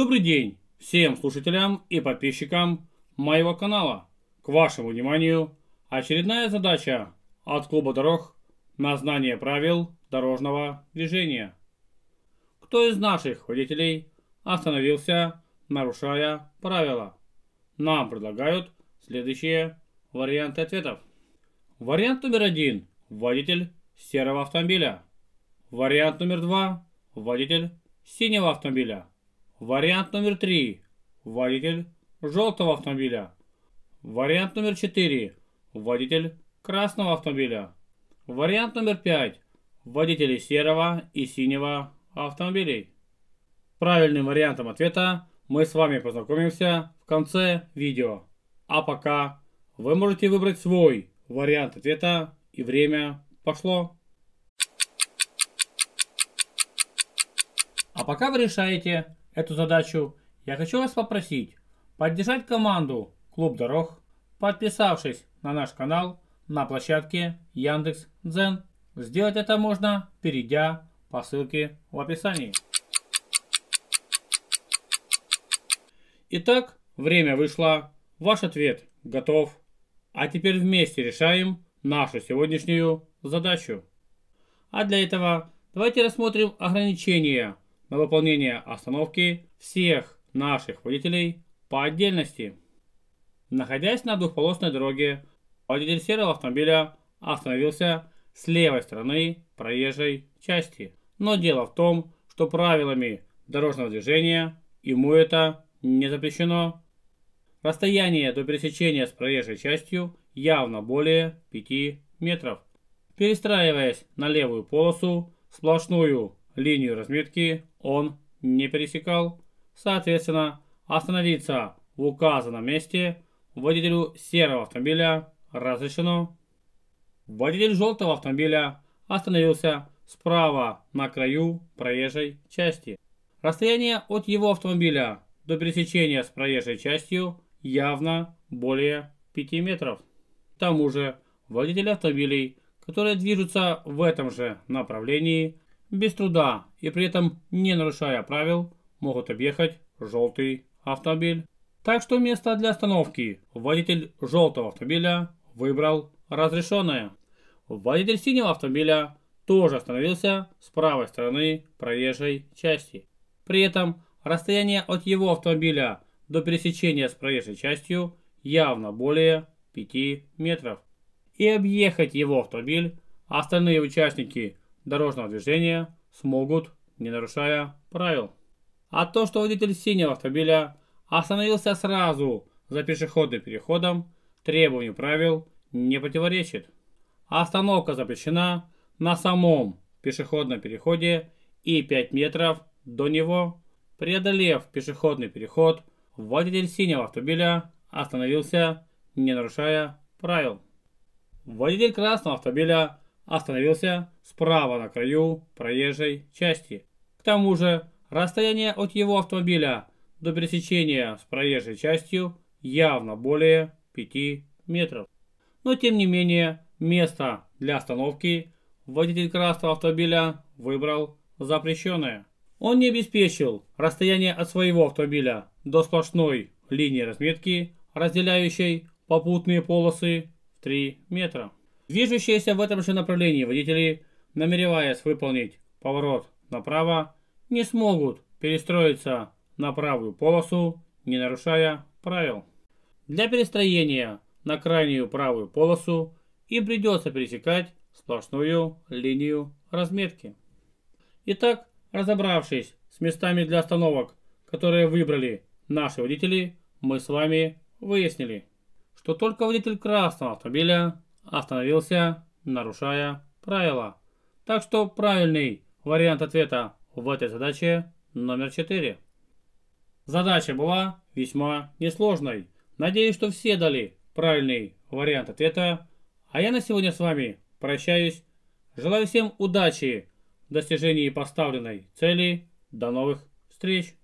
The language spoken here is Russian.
Добрый день всем слушателям и подписчикам моего канала. К вашему вниманию очередная задача от клуба дорог на знание правил дорожного движения. Кто из наших водителей остановился, нарушая правила? Нам предлагают следующие варианты ответов. Вариант номер один – водитель серого автомобиля. Вариант номер два – водитель синего автомобиля. Вариант номер три. Водитель желтого автомобиля. Вариант номер четыре. Водитель красного автомобиля. Вариант номер пять. Водители серого и синего автомобилей. Правильным вариантом ответа мы с вами познакомимся в конце видео. А пока вы можете выбрать свой вариант ответа и время пошло. А пока вы решаете, эту задачу, я хочу вас попросить поддержать команду Клуб Дорог, подписавшись на наш канал на площадке Яндекс Дзен. Сделать это можно, перейдя по ссылке в описании. Итак, время вышло. Ваш ответ готов. А теперь вместе решаем нашу сегодняшнюю задачу. А для этого давайте рассмотрим ограничения на выполнение остановки всех наших водителей по отдельности. Находясь на двухполосной дороге, водитель серого автомобиля остановился с левой стороны проезжей части. Но дело в том, что правилами дорожного движения ему это не запрещено. Расстояние до пересечения с проезжей частью явно более 5 метров. Перестраиваясь на левую полосу, сплошную линию разметки он не пересекал. Соответственно, остановиться в указанном месте водителю серого автомобиля разрешено. Водитель желтого автомобиля остановился справа на краю проезжей части. Расстояние от его автомобиля до пересечения с проезжей частью явно более 5 метров. К тому же водители автомобилей, которые движутся в этом же направлении, без труда и при этом не нарушая правил могут объехать желтый автомобиль. Так что место для остановки водитель желтого автомобиля выбрал разрешенное. Водитель синего автомобиля тоже остановился с правой стороны проезжей части. При этом расстояние от его автомобиля до пересечения с проезжей частью явно более 5 метров. И объехать его автомобиль остальные участники дорожного движения смогут, не нарушая правил. А то, что водитель синего автомобиля остановился сразу за пешеходным переходом, требованию правил не противоречит. Остановка запрещена на самом пешеходном переходе и 5 метров до него. Преодолев пешеходный переход, водитель синего автомобиля остановился, не нарушая правил. Водитель красного автомобиля остановился справа на краю проезжей части. К тому же расстояние от его автомобиля до пересечения с проезжей частью явно более 5 метров. Но тем не менее, место для остановки водитель красного автомобиля выбрал запрещенное. Он не обеспечил расстояние от своего автомобиля до сплошной линии разметки, разделяющей попутные полосы в 3 метра. Движущиеся в этом же направлении водители, намереваясь выполнить поворот направо, не смогут перестроиться на правую полосу, не нарушая правил. Для перестроения на крайнюю правую полосу им придется пересекать сплошную линию разметки. Итак, разобравшись с местами для остановок, которые выбрали наши водители, мы с вами выяснили, что только водитель красного автомобиля остановился, нарушая правила. Так что правильный вариант ответа в этой задаче номер 4. Задача была весьма несложной. Надеюсь, что все дали правильный вариант ответа. А я на сегодня с вами прощаюсь. Желаю всем удачи в достижении поставленной цели. До новых встреч!